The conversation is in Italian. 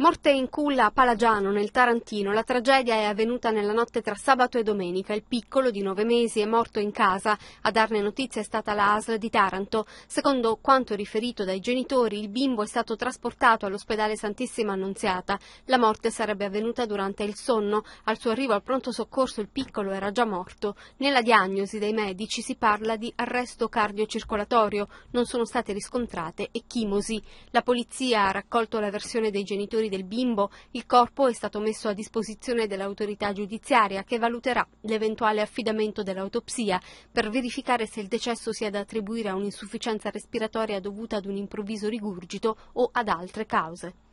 Morte in culla a Palagiano, nel Tarantino, la tragedia è avvenuta nella notte tra sabato e domenica. Il piccolo, di nove mesi, è morto in casa. A darne notizia è stata la ASL di Taranto. Secondo quanto riferito dai genitori, il bimbo è stato trasportato all'ospedale Santissima Annunziata. La morte sarebbe avvenuta durante il sonno. Al suo arrivo al pronto soccorso il piccolo era già morto. Nella diagnosi dei medici si parla di arresto cardiocircolatorio. Non sono state riscontrate ecchimosi. La polizia ha raccolto la versione dei genitori genitori del bimbo. Il corpo è stato messo a disposizione dell'autorità giudiziaria che valuterà l'eventuale affidamento dell'autopsia per verificare se il decesso sia da attribuire a un'insufficienza respiratoria dovuta ad un improvviso rigurgito o ad altre cause.